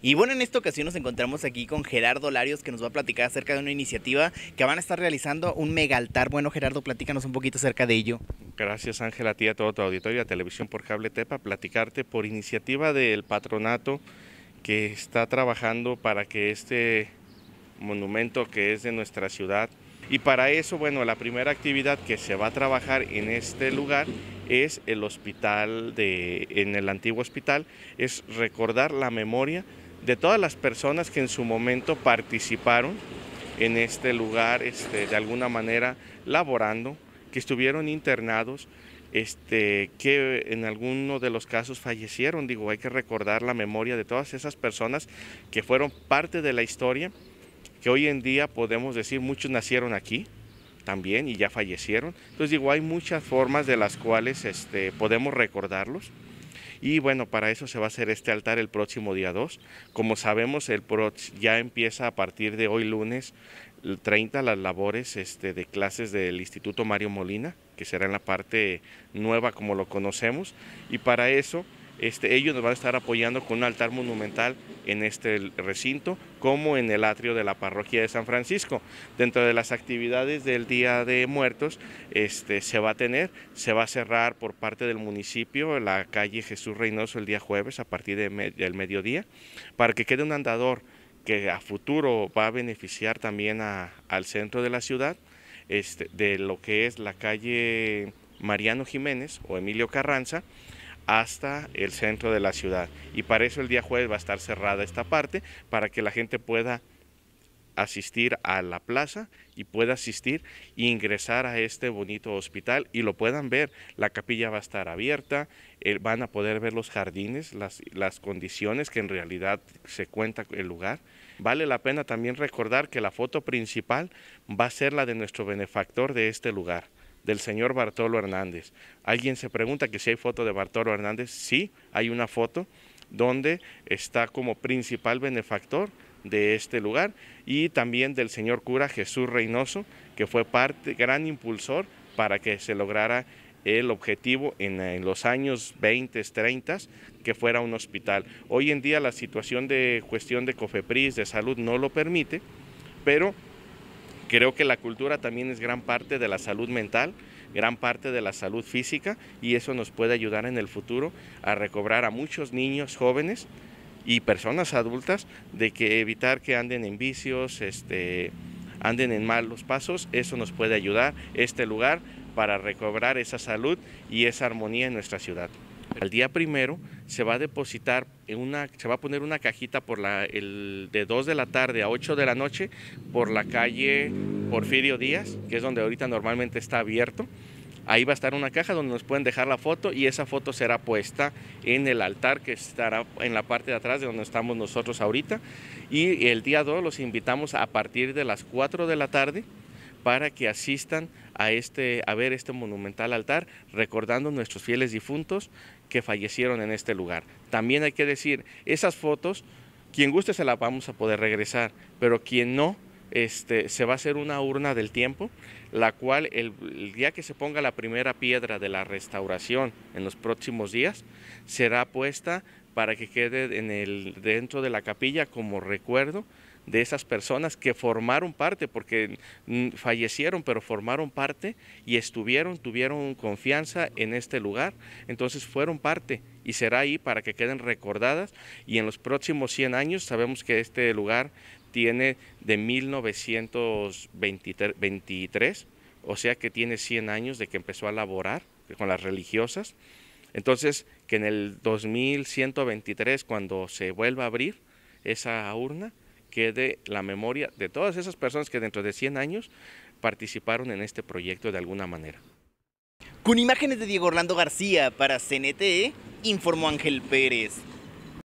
Y bueno, en esta ocasión nos encontramos aquí con Gerardo Larios que nos va a platicar acerca de una iniciativa que van a estar realizando un mega altar. Bueno, Gerardo, platícanos un poquito acerca de ello. Gracias Ángela, a ti, a todo tu auditorio, a Televisión por Cable Tepa, platicarte por iniciativa del patronato que está trabajando para que este monumento que es de nuestra ciudad y para eso, bueno, la primera actividad que se va a trabajar en este lugar es el hospital de, en el antiguo hospital, es recordar la memoria de todas las personas que en su momento participaron en este lugar, este, de alguna manera laborando, que estuvieron internados, este, que en alguno de los casos fallecieron. Digo, hay que recordar la memoria de todas esas personas que fueron parte de la historia, que hoy en día podemos decir muchos nacieron aquí también y ya fallecieron. Entonces digo, hay muchas formas de las cuales este, podemos recordarlos. Y bueno, para eso se va a hacer este altar el próximo día 2. Como sabemos, el pro ya empieza a partir de hoy lunes 30 las labores este, de clases del Instituto Mario Molina, que será en la parte nueva como lo conocemos. Y para eso este, ellos nos van a estar apoyando con un altar monumental en este recinto, como en el atrio de la parroquia de San Francisco. Dentro de las actividades del Día de Muertos, este, se va a tener, se va a cerrar por parte del municipio la calle Jesús Reynoso el día jueves a partir del mediodía, para que quede un andador que a futuro va a beneficiar también al centro de la ciudad, este, de lo que es la calle Mariano Jiménez o Emilio Carranza, hasta el centro de la ciudad. Y para eso el día jueves va a estar cerrada esta parte para que la gente pueda asistir a la plaza y pueda asistir e ingresar a este bonito hospital y lo puedan ver. La capilla va a estar abierta, eh, van a poder ver los jardines, las condiciones que en realidad se cuenta el lugar. Vale la pena también recordar que la foto principal va a ser la de nuestro benefactor de este lugar del señor Bartolo Hernández. Alguien se pregunta que si hay foto de Bartolo Hernández. Sí, hay una foto donde está como principal benefactor de este lugar y también del señor cura Jesús Reynoso, que fue parte, gran impulsor para que se lograra el objetivo en, en, los años 20, 30, que fuera un hospital. Hoy en día la situación de cuestión de COFEPRIS, de salud, no lo permite, pero Creo que la cultura también es gran parte de la salud mental, gran parte de la salud física y eso nos puede ayudar en el futuro a recobrar a muchos niños, jóvenes y personas adultas de que evitar que anden en vicios, este, anden en malos pasos, eso nos puede ayudar este lugar para recobrar esa salud y esa armonía en nuestra ciudad. El día primero se va a depositar en una, se va a poner una cajita por la, el, de 2 de la tarde a 8 de la noche por la calle Porfirio Díaz, que es donde ahorita normalmente está abierto. Ahí va a estar una caja donde nos pueden dejar la foto y esa foto será puesta en el altar que estará en la parte de atrás de donde estamos nosotros ahorita. Y el día 2 los invitamos a partir de las 4 de la tarde para que asistan a, este, a ver este monumental altar, recordando nuestros fieles difuntos que fallecieron en este lugar. También hay que decir, esas fotos, quien guste se las vamos a poder regresar, pero quien no, este, se va a hacer una urna del tiempo, la cual el, el, día que se ponga la primera piedra de la restauración en los próximos días, será puesta para que quede en el, dentro de la capilla como recuerdo de esas personas que formaron parte, porque fallecieron, pero formaron parte y estuvieron, tuvieron confianza en este lugar, entonces fueron parte y será ahí para que queden recordadas y en los próximos 100 años sabemos que este lugar tiene de 1923, o sea que tiene 100 años de que empezó a laborar con las religiosas. Entonces, que en el 2123, cuando se vuelva a abrir esa urna, quede la memoria de todas esas personas que dentro de 100 años participaron en este proyecto de alguna manera. Con imágenes de Diego Orlando García para CNTE, informó Ángel Pérez.